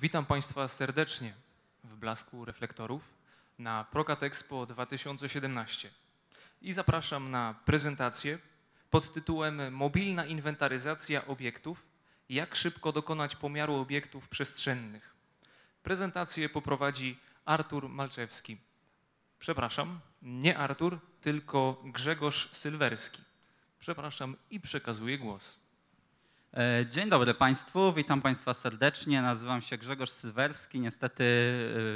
Witam Państwa serdecznie w blasku reflektorów na Prokat Expo 2017 i zapraszam na prezentację pod tytułem Mobilna inwentaryzacja obiektów – jak szybko dokonać pomiaru obiektów przestrzennych. Prezentację poprowadzi Artur Malczewski. Przepraszam, nie Artur, tylko Grzegorz Sylwerski. Przepraszam i przekazuję głos. E, dzień dobry Państwu, witam Państwa serdecznie. Nazywam się Grzegorz Sylwerski. Niestety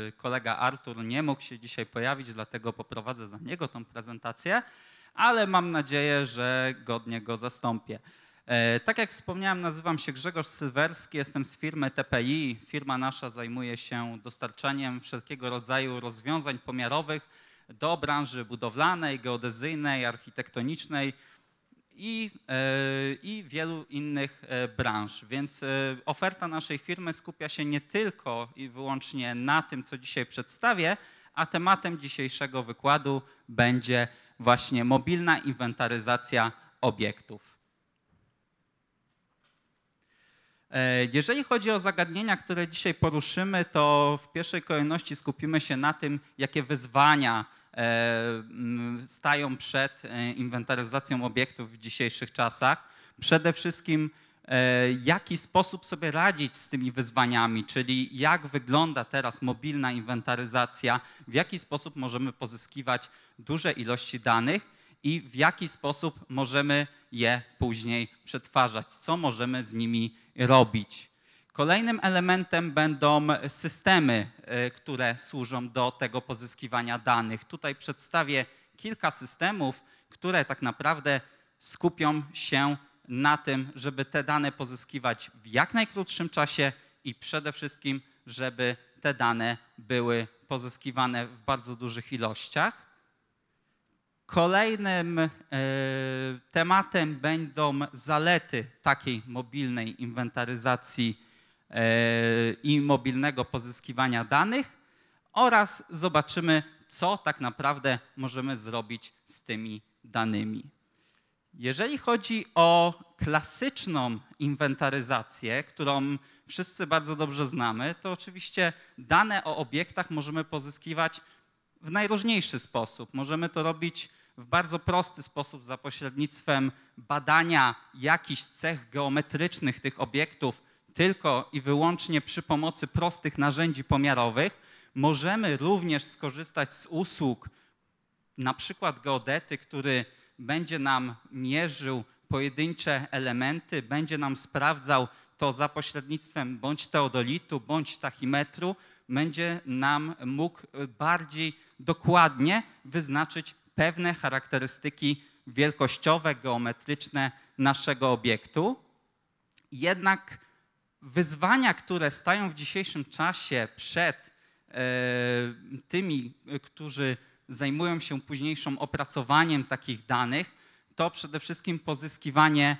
e, kolega Artur nie mógł się dzisiaj pojawić, dlatego poprowadzę za niego tą prezentację, ale mam nadzieję, że godnie go zastąpię. E, tak jak wspomniałem, nazywam się Grzegorz Sylwerski, jestem z firmy TPI. Firma nasza zajmuje się dostarczaniem wszelkiego rodzaju rozwiązań pomiarowych do branży budowlanej, geodezyjnej, architektonicznej i, e, i wielu innych e, branż. Więc e, oferta naszej firmy skupia się nie tylko i wyłącznie na tym, co dzisiaj przedstawię, a tematem dzisiejszego wykładu będzie właśnie mobilna inwentaryzacja obiektów. Jeżeli chodzi o zagadnienia, które dzisiaj poruszymy, to w pierwszej kolejności skupimy się na tym, jakie wyzwania E, stają przed e, inwentaryzacją obiektów w dzisiejszych czasach. Przede wszystkim e, jaki sposób sobie radzić z tymi wyzwaniami, czyli jak wygląda teraz mobilna inwentaryzacja, w jaki sposób możemy pozyskiwać duże ilości danych i w jaki sposób możemy je później przetwarzać, co możemy z nimi robić. Kolejnym elementem będą systemy, e, które służą do tego pozyskiwania danych. Tutaj przedstawię kilka systemów, które tak naprawdę skupią się na tym, żeby te dane pozyskiwać w jak najkrótszym czasie i przede wszystkim, żeby te dane były pozyskiwane w bardzo dużych ilościach. Kolejnym y, tematem będą zalety takiej mobilnej inwentaryzacji E, i mobilnego pozyskiwania danych oraz zobaczymy, co tak naprawdę możemy zrobić z tymi danymi. Jeżeli chodzi o klasyczną inwentaryzację, którą wszyscy bardzo dobrze znamy, to oczywiście dane o obiektach możemy pozyskiwać w najróżniejszy sposób. Możemy to robić w bardzo prosty sposób za pośrednictwem badania jakichś cech geometrycznych tych obiektów tylko i wyłącznie przy pomocy prostych narzędzi pomiarowych, możemy również skorzystać z usług na przykład geodety, który będzie nam mierzył pojedyncze elementy, będzie nam sprawdzał to za pośrednictwem bądź teodolitu, bądź tachimetru, będzie nam mógł bardziej dokładnie wyznaczyć pewne charakterystyki wielkościowe, geometryczne naszego obiektu. Jednak wyzwania, które stają w dzisiejszym czasie przed e, tymi, e, którzy zajmują się późniejszym opracowaniem takich danych, to przede wszystkim pozyskiwanie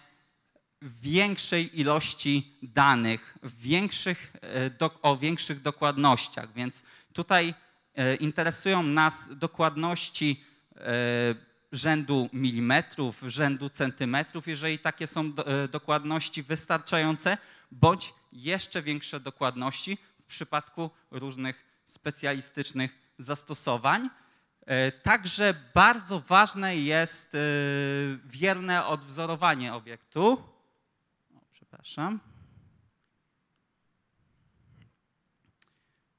większej ilości danych, większych, e, do, o większych dokładnościach. Więc tutaj interesują nas dokładności rzędu milimetrów, rzędu centymetrów, jeżeli takie są dokładności wystarczające, bądź jeszcze większe dokładności w przypadku różnych specjalistycznych zastosowań. E, także bardzo ważne jest e, wierne odwzorowanie obiektu. O, przepraszam.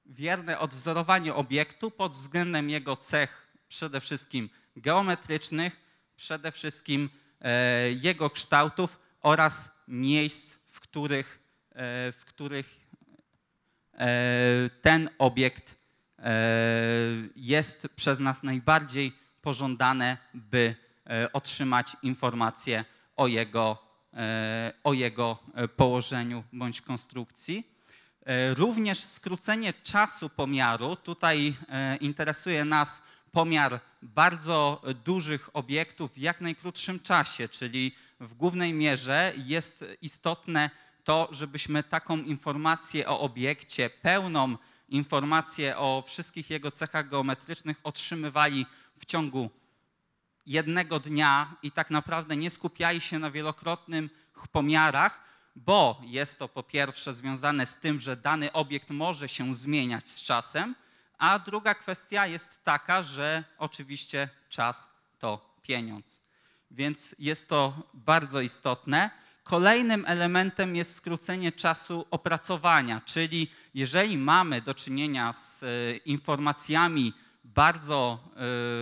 Wierne odwzorowanie obiektu pod względem jego cech przede wszystkim geometrycznych, przede wszystkim e, jego kształtów oraz miejsc, w których E, w których e, ten obiekt e, jest przez nas najbardziej pożądane, by otrzymać informacje o jego, o jego położeniu bądź konstrukcji. Również skrócenie czasu pomiaru. Tutaj interesuje nas pomiar bardzo dużych obiektów w jak najkrótszym czasie, czyli w głównej mierze jest istotne to, żebyśmy taką informację o obiekcie, pełną informację o wszystkich jego cechach geometrycznych otrzymywali w ciągu jednego dnia i tak naprawdę nie skupiali się na wielokrotnych pomiarach, bo jest to po pierwsze związane z tym, że dany obiekt może się zmieniać z czasem, a druga kwestia jest taka, że oczywiście czas to pieniądz. Więc jest to bardzo istotne. Kolejnym elementem jest skrócenie czasu opracowania, czyli jeżeli mamy do czynienia z e, informacjami bardzo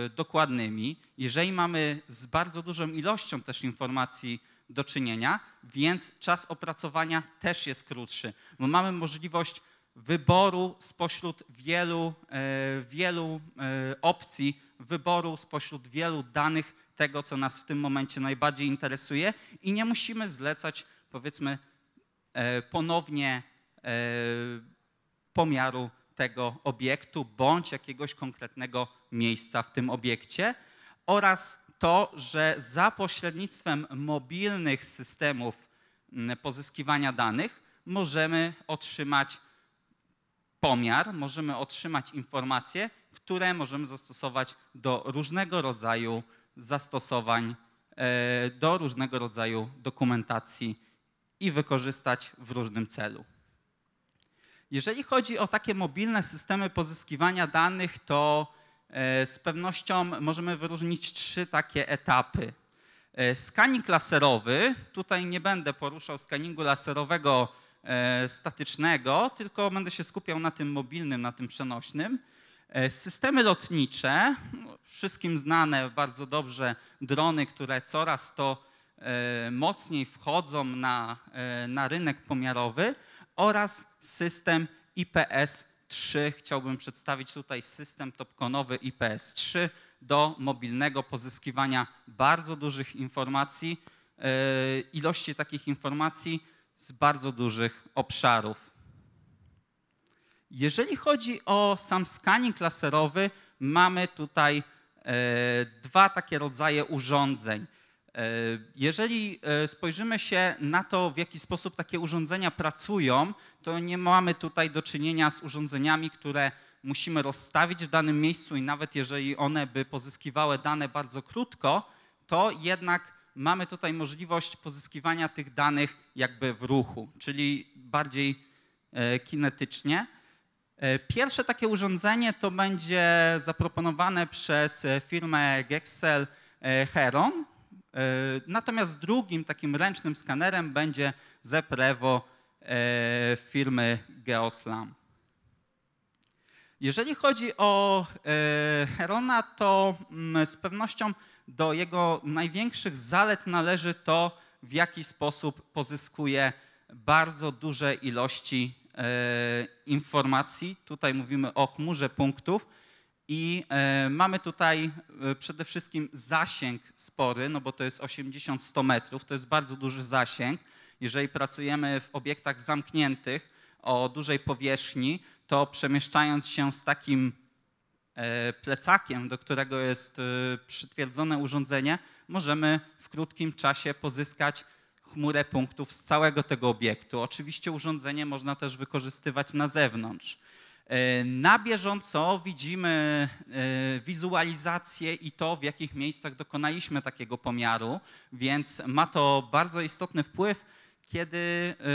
e, dokładnymi, jeżeli mamy z bardzo dużą ilością też informacji do czynienia, więc czas opracowania też jest krótszy, bo mamy możliwość wyboru spośród wielu, e, wielu opcji, wyboru spośród wielu danych tego, co nas w tym momencie najbardziej interesuje i nie musimy zlecać, powiedzmy, e, ponownie e, pomiaru tego obiektu bądź jakiegoś konkretnego miejsca w tym obiekcie oraz to, że za pośrednictwem mobilnych systemów pozyskiwania danych możemy otrzymać pomiar, możemy otrzymać informacje, które możemy zastosować do różnego rodzaju zastosowań e, do różnego rodzaju dokumentacji i wykorzystać w różnym celu. Jeżeli chodzi o takie mobilne systemy pozyskiwania danych, to e, z pewnością możemy wyróżnić trzy takie etapy. E, Skanik laserowy, tutaj nie będę poruszał skaningu laserowego statycznego, tylko będę się skupiał na tym mobilnym, na tym przenośnym. E, systemy lotnicze, wszystkim znane bardzo dobrze drony, które coraz to e, mocniej wchodzą na, e, na rynek pomiarowy oraz system IPS-3. Chciałbym przedstawić tutaj system topkonowy IPS-3 do mobilnego pozyskiwania bardzo dużych informacji, ilości takich informacji z bardzo dużych obszarów. Jeżeli chodzi o sam skaning laserowy, mamy tutaj e, dwa takie rodzaje urządzeń. E, jeżeli e, spojrzymy się na to, w jaki sposób takie urządzenia pracują, to nie mamy tutaj do czynienia z urządzeniami, które musimy rozstawić w danym miejscu i nawet jeżeli one by pozyskiwały dane bardzo krótko, to jednak mamy tutaj możliwość pozyskiwania tych danych jakby w ruchu, czyli bardziej kinetycznie. E, pierwsze takie urządzenie to będzie zaproponowane przez e, firmę Gexel e, Heron, natomiast drugim takim ręcznym skanerem będzie Zeprevo firmy Geoslam. Jeżeli chodzi o Herona, to mm, z pewnością do jego największych zalet należy to, w jaki sposób pozyskuje bardzo duże ilości E, informacji. Tutaj mówimy o chmurze punktów i e, mamy tutaj e, przede wszystkim zasięg spory, no bo to jest 80-100 metrów, to jest bardzo duży zasięg. Jeżeli pracujemy w obiektach zamkniętych o dużej powierzchni, to przemieszczając się z takim plecakiem, do którego jest przytwierdzone urządzenie, możemy w krótkim czasie pozyskać chmurę punktów z całego tego obiektu. Oczywiście urządzenie można też wykorzystywać na zewnątrz. E, na bieżąco widzimy e, wizualizację i to, w jakich miejscach dokonaliśmy takiego pomiaru, więc ma to bardzo istotny wpływ, kiedy e,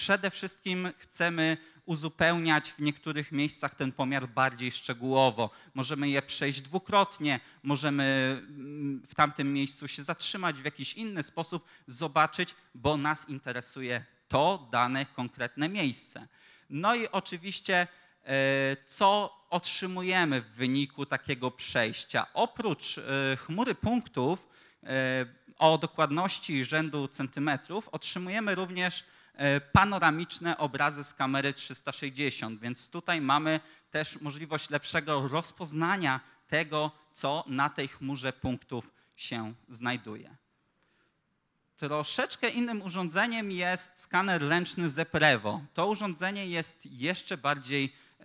Przede wszystkim chcemy uzupełniać w niektórych miejscach ten pomiar bardziej szczegółowo. Możemy je przejść dwukrotnie, możemy mm, w tamtym miejscu się zatrzymać w jakiś inny sposób, zobaczyć, bo nas interesuje to dane konkretne miejsce. No i oczywiście, e, co otrzymujemy w wyniku takiego przejścia? Oprócz e, chmury punktów e, o dokładności rzędu centymetrów, otrzymujemy również E, panoramiczne obrazy z kamery 360, więc tutaj mamy też możliwość lepszego rozpoznania tego, co na tej chmurze punktów się znajduje. Troszeczkę innym urządzeniem jest skaner ręczny Zeprewo. To urządzenie jest jeszcze bardziej e,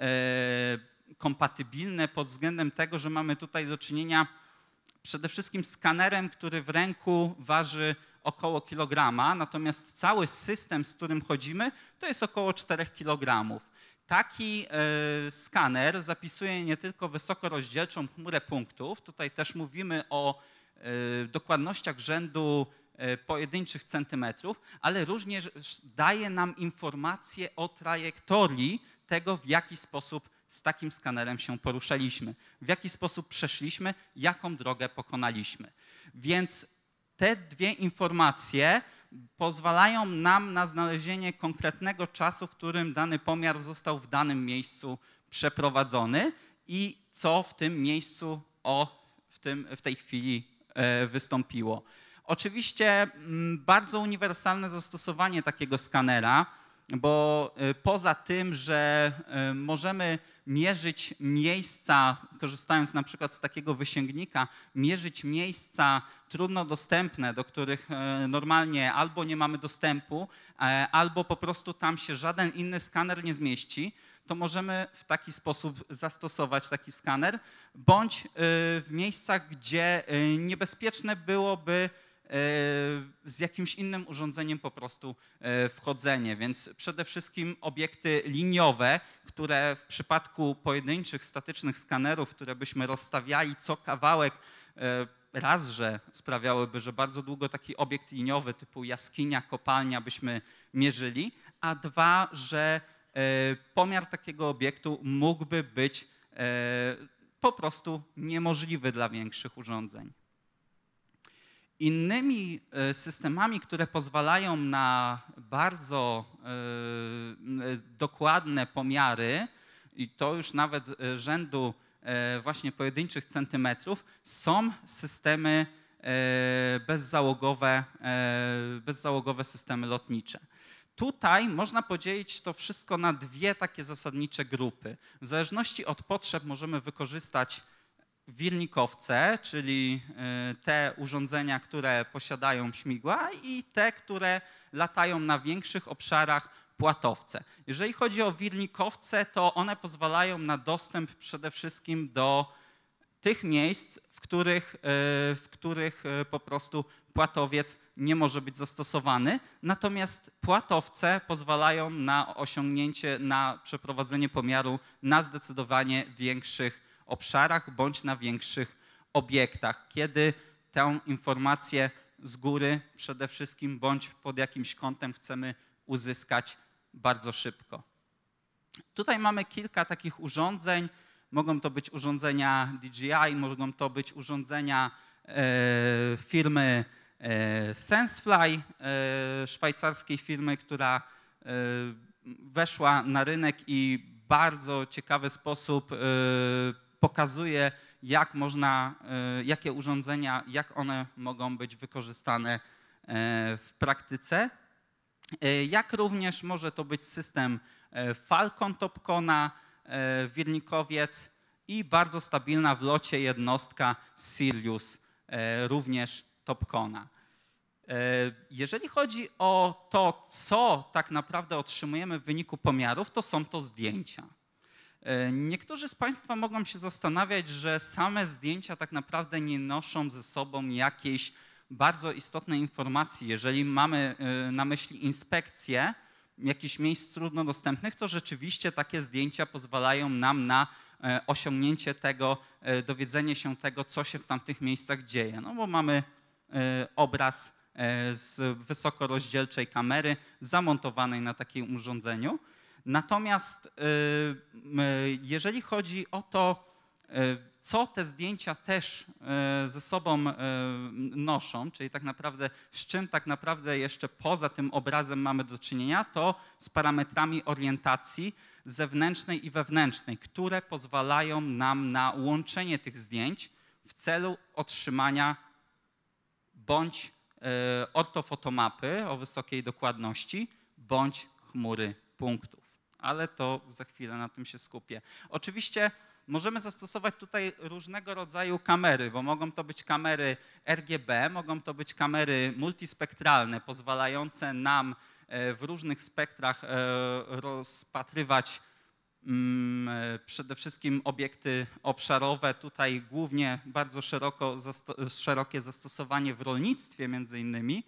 kompatybilne pod względem tego, że mamy tutaj do czynienia przede wszystkim skanerem, który w ręku waży około kilograma, natomiast cały system, z którym chodzimy, to jest około 4 kilogramów. Taki y, skaner zapisuje nie tylko wysokorozdzielczą chmurę punktów, tutaj też mówimy o y, dokładnościach rzędu y, pojedynczych centymetrów, ale również daje nam informacje o trajektorii tego, w jaki sposób z takim skanerem się poruszaliśmy, w jaki sposób przeszliśmy, jaką drogę pokonaliśmy. Więc te dwie informacje pozwalają nam na znalezienie konkretnego czasu, w którym dany pomiar został w danym miejscu przeprowadzony i co w tym miejscu o, w, tym, w tej chwili e, wystąpiło. Oczywiście mm, bardzo uniwersalne zastosowanie takiego skanera bo y, poza tym, że y, możemy mierzyć miejsca, korzystając na przykład z takiego wysięgnika, mierzyć miejsca trudno dostępne, do których y, normalnie albo nie mamy dostępu, e, albo po prostu tam się żaden inny skaner nie zmieści, to możemy w taki sposób zastosować taki skaner, bądź w miejscach, gdzie niebezpieczne byłoby z jakimś innym urządzeniem po prostu e, wchodzenie. Więc przede wszystkim obiekty liniowe, które w przypadku pojedynczych statycznych skanerów, które byśmy rozstawiali co kawałek, e, raz, że sprawiałyby, że bardzo długo taki obiekt liniowy typu jaskinia, kopalnia byśmy mierzyli, a dwa, że e, pomiar takiego obiektu mógłby być po prostu niemożliwy dla większych urządzeń. Innymi e, systemami, które pozwalają na bardzo e, e, dokładne pomiary, i to już nawet rzędu właśnie pojedynczych centymetrów, są systemy bezzałogowe, bezzałogowe systemy lotnicze. Tutaj można podzielić to wszystko na dwie takie zasadnicze grupy. W zależności od potrzeb możemy wykorzystać wirnikowce, czyli e, te urządzenia, które posiadają śmigła i te, które latają na większych obszarach płatowce. Jeżeli chodzi o wirnikowce, to one pozwalają na dostęp przede wszystkim do tych miejsc, w których, e, w których e, po prostu płatowiec nie może być zastosowany, natomiast płatowce pozwalają na osiągnięcie, na przeprowadzenie pomiaru na zdecydowanie większych obszarach bądź na większych obiektach, kiedy tę informację z góry przede wszystkim bądź pod jakimś kątem chcemy uzyskać bardzo szybko. Tutaj mamy kilka takich urządzeń. Mogą to być urządzenia DJI, mogą to być urządzenia e, firmy e, Sensefly, e, szwajcarskiej firmy, która e, weszła na rynek i bardzo ciekawy sposób e, pokazuje, jak można, e, jakie urządzenia, jak one mogą być wykorzystane e, w praktyce. E, jak również może to być system Falcon Topcona, Wirnikowiec i bardzo stabilna w locie jednostka Sirius, również Topcona. Jeżeli chodzi o to, co tak naprawdę otrzymujemy w wyniku pomiarów, to są to zdjęcia. E, niektórzy z Państwa mogą się zastanawiać, że same zdjęcia tak naprawdę nie noszą ze sobą jakiejś bardzo istotnej informacji. Jeżeli mamy e, na myśli inspekcję jakichś miejsc trudno dostępnych, to rzeczywiście takie zdjęcia pozwalają nam na e, osiągnięcie tego, dowiedzenie się tego, co się w tamtych miejscach dzieje. No bo mamy obraz z wysokorozdzielczej kamery zamontowanej na takim urządzeniu. Natomiast y, jeżeli chodzi o to, y, co te zdjęcia też y, ze sobą noszą, czyli tak naprawdę z czym tak naprawdę jeszcze poza tym obrazem mamy do czynienia, to z parametrami orientacji zewnętrznej i wewnętrznej, które pozwalają nam na łączenie tych zdjęć w celu otrzymania bądź ortofotomapy o wysokiej dokładności, bądź chmury punktów ale to za chwilę na tym się skupię. Oczywiście możemy zastosować tutaj różnego rodzaju kamery, bo mogą to być kamery RGB, mogą to być kamery multispektralne, pozwalające nam e, w różnych spektrach e, rozpatrywać mm, e, przede wszystkim obiekty obszarowe. Tutaj głównie bardzo szeroko, szerokie zastosowanie w rolnictwie między innymi,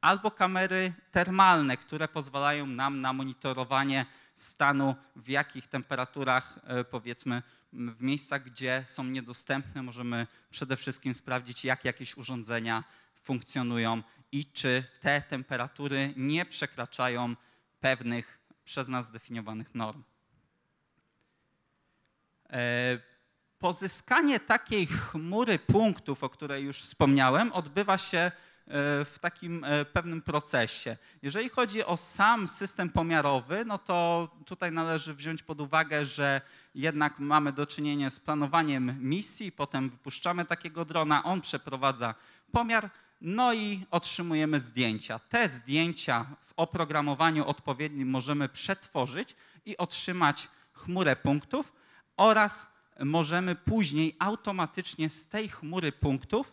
albo kamery termalne, które pozwalają nam na monitorowanie stanu, w jakich temperaturach, e, powiedzmy, w miejscach, gdzie są niedostępne, możemy przede wszystkim sprawdzić, jak jakieś urządzenia funkcjonują i czy te temperatury nie przekraczają pewnych przez nas zdefiniowanych norm. E, pozyskanie takiej chmury punktów, o której już wspomniałem, odbywa się E, w takim e, pewnym procesie. Jeżeli chodzi o sam system pomiarowy, no to tutaj należy wziąć pod uwagę, że jednak mamy do czynienia z planowaniem misji, potem wypuszczamy takiego drona, on przeprowadza pomiar, no i otrzymujemy zdjęcia. Te zdjęcia w oprogramowaniu odpowiednim możemy przetworzyć i otrzymać chmurę punktów oraz możemy później automatycznie z tej chmury punktów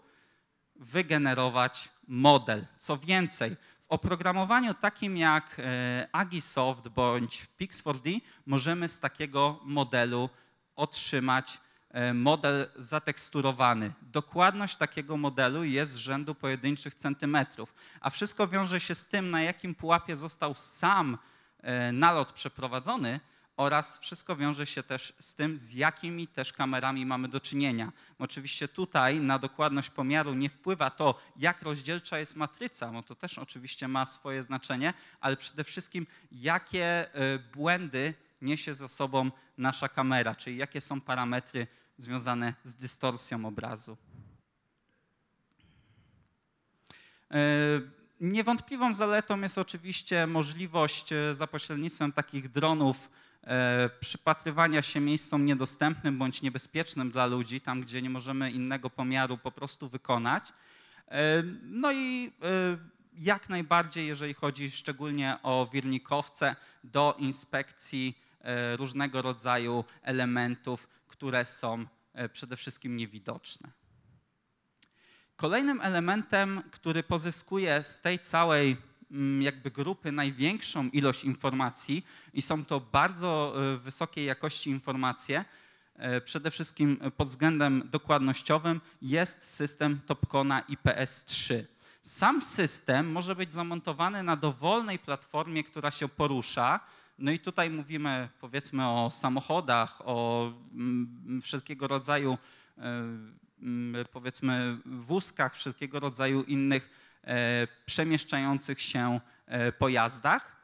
wygenerować model. Co więcej, w oprogramowaniu takim jak e, Agisoft bądź Pix4D możemy z takiego modelu otrzymać e, model zateksturowany. Dokładność takiego modelu jest z rzędu pojedynczych centymetrów, a wszystko wiąże się z tym, na jakim pułapie został sam e, nalot przeprowadzony, oraz wszystko wiąże się też z tym, z jakimi też kamerami mamy do czynienia. Oczywiście tutaj na dokładność pomiaru nie wpływa to, jak rozdzielcza jest matryca, bo to też oczywiście ma swoje znaczenie, ale przede wszystkim jakie e, błędy niesie za sobą nasza kamera, czyli jakie są parametry związane z dystorsją obrazu. E, niewątpliwą zaletą jest oczywiście możliwość e, za pośrednictwem takich dronów, E, przypatrywania się miejscom niedostępnym bądź niebezpiecznym dla ludzi, tam gdzie nie możemy innego pomiaru po prostu wykonać. E, no i e, jak najbardziej, jeżeli chodzi szczególnie o wirnikowce, do inspekcji różnego rodzaju elementów, które są przede wszystkim niewidoczne. Kolejnym elementem, który pozyskuje z tej całej Mm, jakby grupy największą ilość informacji i są to bardzo e, wysokiej jakości informacje, e, przede wszystkim pod względem dokładnościowym, jest system Topcona IPS-3. Sam system może być zamontowany na dowolnej platformie, która się porusza. No i tutaj mówimy powiedzmy o samochodach, o mm, wszelkiego rodzaju e, mm, powiedzmy wózkach, wszelkiego rodzaju innych E, przemieszczających się e, pojazdach.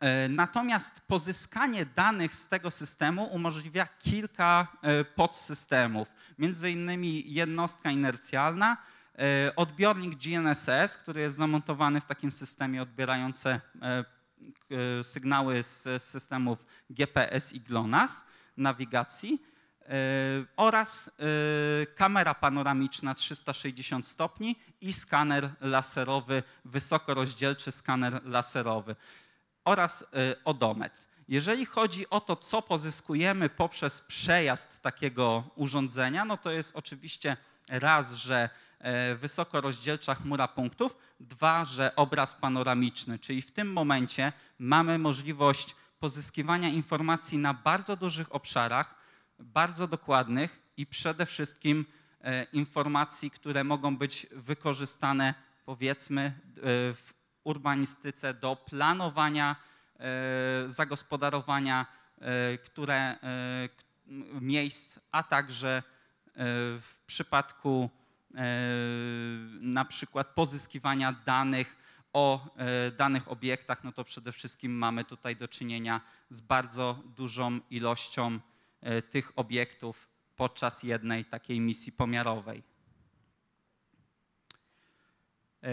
E, natomiast pozyskanie danych z tego systemu umożliwia kilka podsystemów, między innymi jednostka inercjalna, odbiornik GNSS, który jest zamontowany w takim systemie odbierające sygnały z systemów GPS i GLONASS nawigacji, E, oraz e, kamera panoramiczna 360 stopni i skaner laserowy, wysokorozdzielczy skaner laserowy oraz e, odometr. Jeżeli chodzi o to, co pozyskujemy poprzez przejazd takiego urządzenia, no to jest oczywiście raz, że wysokorozdzielcza chmura punktów, dwa, że obraz panoramiczny, czyli w tym momencie mamy możliwość pozyskiwania informacji na bardzo dużych obszarach, bardzo dokładnych i przede wszystkim e, informacji, które mogą być wykorzystane powiedzmy e, w urbanistyce do planowania e, zagospodarowania które, miejsc, a także w przypadku na przykład pozyskiwania danych o danych obiektach, no to przede wszystkim mamy tutaj do czynienia z bardzo dużą ilością E, tych obiektów podczas jednej takiej misji pomiarowej. E,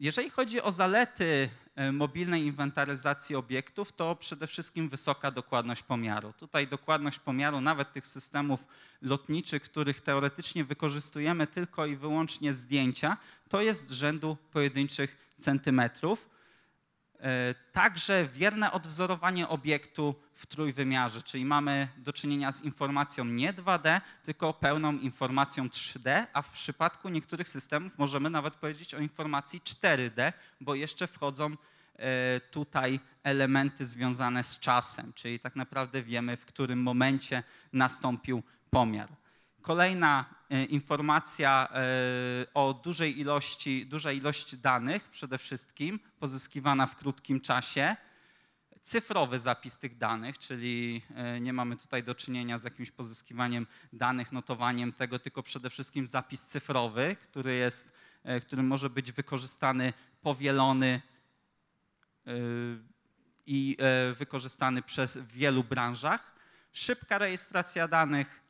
jeżeli chodzi o zalety e, mobilnej inwentaryzacji obiektów, to przede wszystkim wysoka dokładność pomiaru. Tutaj dokładność pomiaru nawet tych systemów lotniczych, których teoretycznie wykorzystujemy tylko i wyłącznie zdjęcia, to jest rzędu pojedynczych centymetrów. E, także wierne odwzorowanie obiektu w trójwymiarze, czyli mamy do czynienia z informacją nie 2D, tylko pełną informacją 3D, a w przypadku niektórych systemów możemy nawet powiedzieć o informacji 4D, bo jeszcze wchodzą e, tutaj elementy związane z czasem, czyli tak naprawdę wiemy, w którym momencie nastąpił pomiar. Kolejna e, informacja e, o dużej ilości, dużej ilości danych przede wszystkim, pozyskiwana w krótkim czasie. Cyfrowy zapis tych danych, czyli e, nie mamy tutaj do czynienia z jakimś pozyskiwaniem danych, notowaniem tego, tylko przede wszystkim zapis cyfrowy, który, jest, który może być wykorzystany, powielony i wykorzystany przez w wielu branżach. Szybka rejestracja danych,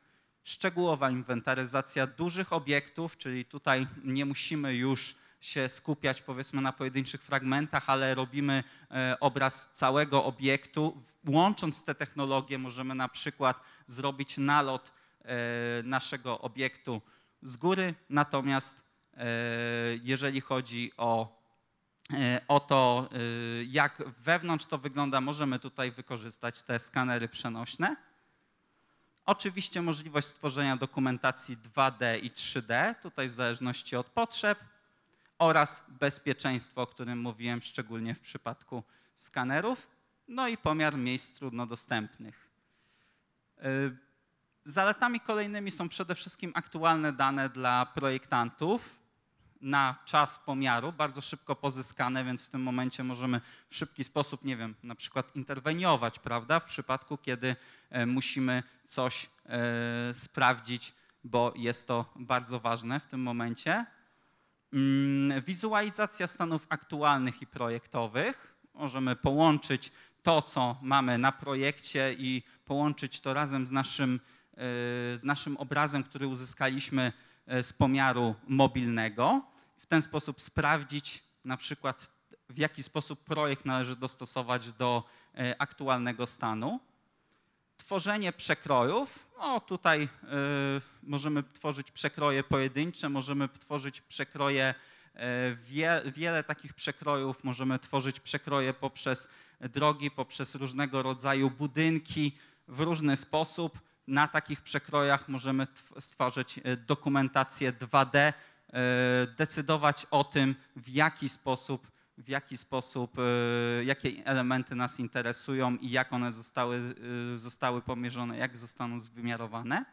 szczegółowa inwentaryzacja dużych obiektów, czyli tutaj nie musimy już się skupiać powiedzmy na pojedynczych fragmentach, ale robimy e, obraz całego obiektu. Łącząc te technologie możemy na przykład zrobić nalot e, naszego obiektu z góry, natomiast e, jeżeli chodzi o, o to, jak wewnątrz to wygląda, możemy tutaj wykorzystać te skanery przenośne. Oczywiście możliwość stworzenia dokumentacji 2D i 3D, tutaj w zależności od potrzeb, oraz bezpieczeństwo, o którym mówiłem szczególnie w przypadku skanerów, no i pomiar miejsc trudno dostępnych. Yy, zaletami kolejnymi są przede wszystkim aktualne dane dla projektantów, na czas pomiaru, bardzo szybko pozyskane, więc w tym momencie możemy w szybki sposób, nie wiem, na przykład interweniować, prawda, w przypadku, kiedy e, musimy coś e, sprawdzić, bo jest to bardzo ważne w tym momencie. Mm, wizualizacja stanów aktualnych i projektowych. Możemy połączyć to, co mamy na projekcie i połączyć to razem z naszym, e, z naszym obrazem, który uzyskaliśmy E, z pomiaru mobilnego. W ten sposób sprawdzić na przykład w jaki sposób projekt należy dostosować do e, aktualnego stanu. Tworzenie przekrojów. No tutaj y, możemy tworzyć przekroje pojedyncze, możemy tworzyć przekroje, y, wie, wiele takich przekrojów. Możemy tworzyć przekroje poprzez drogi, poprzez różnego rodzaju budynki w różny sposób. Na takich przekrojach możemy stworzyć e, dokumentację 2D, e, decydować o tym, w jaki sposób, w jaki sposób, e, jakie elementy nas interesują i jak one zostały, zostały pomierzone, jak zostaną wymiarowane.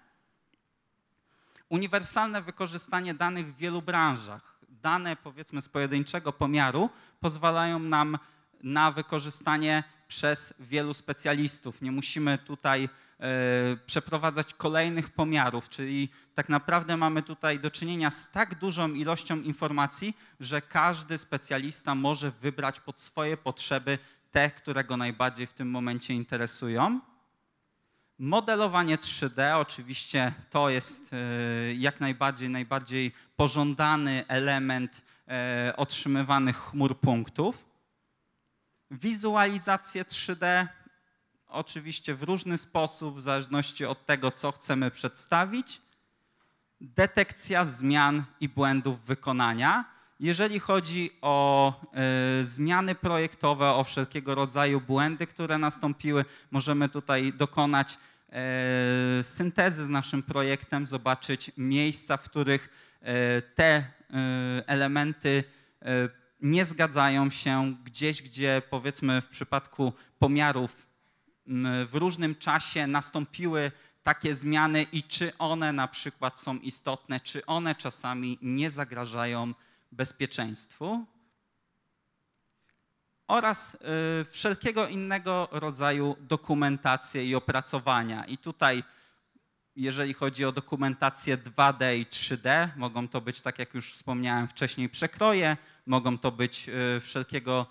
Uniwersalne wykorzystanie danych w wielu branżach. Dane, powiedzmy, z pojedynczego pomiaru pozwalają nam na wykorzystanie przez wielu specjalistów. Nie musimy tutaj E, przeprowadzać kolejnych pomiarów, czyli tak naprawdę mamy tutaj do czynienia z tak dużą ilością informacji, że każdy specjalista może wybrać pod swoje potrzeby te, które go najbardziej w tym momencie interesują. Modelowanie 3D oczywiście to jest e, jak najbardziej najbardziej pożądany element e, otrzymywanych chmur punktów. Wizualizację 3D oczywiście w różny sposób, w zależności od tego, co chcemy przedstawić, detekcja zmian i błędów wykonania. Jeżeli chodzi o y, zmiany projektowe, o wszelkiego rodzaju błędy, które nastąpiły, możemy tutaj dokonać y, syntezy z naszym projektem, zobaczyć miejsca, w których y, te y, elementy y, nie zgadzają się gdzieś, gdzie powiedzmy w przypadku pomiarów w różnym czasie nastąpiły takie zmiany i czy one na przykład są istotne, czy one czasami nie zagrażają bezpieczeństwu oraz y, wszelkiego innego rodzaju dokumentacje i opracowania. I tutaj, jeżeli chodzi o dokumentację 2D i 3D, mogą to być, tak jak już wspomniałem wcześniej, przekroje, mogą to być y, wszelkiego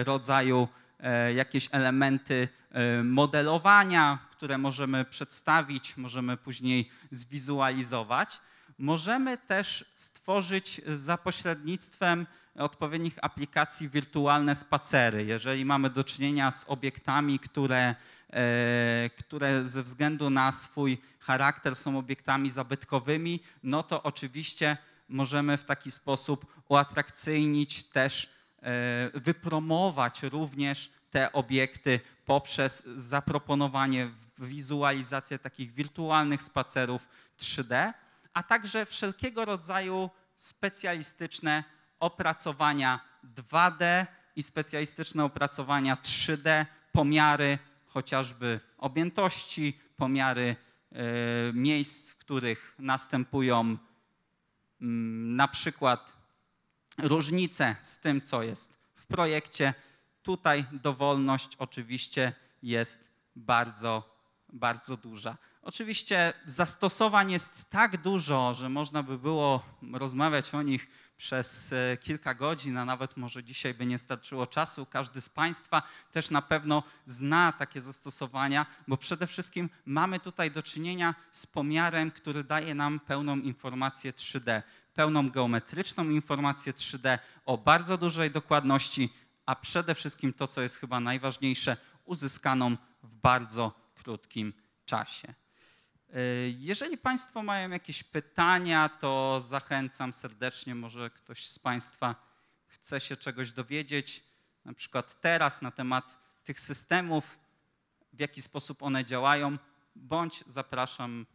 y, rodzaju E, jakieś elementy e, modelowania, które możemy przedstawić, możemy później zwizualizować. Możemy też stworzyć za pośrednictwem odpowiednich aplikacji wirtualne spacery. Jeżeli mamy do czynienia z obiektami, które, e, które ze względu na swój charakter są obiektami zabytkowymi, no to oczywiście możemy w taki sposób uatrakcyjnić też E, wypromować również te obiekty poprzez zaproponowanie, wizualizację takich wirtualnych spacerów 3D, a także wszelkiego rodzaju specjalistyczne opracowania 2D i specjalistyczne opracowania 3D, pomiary chociażby objętości, pomiary e, miejsc, w których następują mm, na przykład różnice z tym, co jest w projekcie. Tutaj dowolność oczywiście jest bardzo, bardzo duża. Oczywiście zastosowań jest tak dużo, że można by było rozmawiać o nich przez e, kilka godzin, a nawet może dzisiaj by nie starczyło czasu. Każdy z Państwa też na pewno zna takie zastosowania, bo przede wszystkim mamy tutaj do czynienia z pomiarem, który daje nam pełną informację 3D, pełną geometryczną informację 3D o bardzo dużej dokładności, a przede wszystkim to, co jest chyba najważniejsze, uzyskaną w bardzo krótkim czasie. Y, jeżeli Państwo mają jakieś pytania, to zachęcam serdecznie, może ktoś z Państwa chce się czegoś dowiedzieć, na przykład teraz na temat tych systemów, w jaki sposób one działają, bądź zapraszam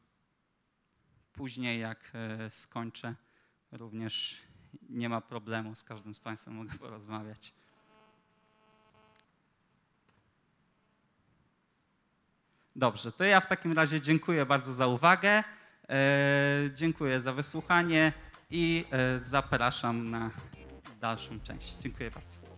później, jak e, skończę, również nie ma problemu, z każdym z Państwa mogę porozmawiać. Dobrze, to ja w takim razie dziękuję bardzo za uwagę, e, dziękuję za wysłuchanie i e, zapraszam na dalszą część. Dziękuję bardzo.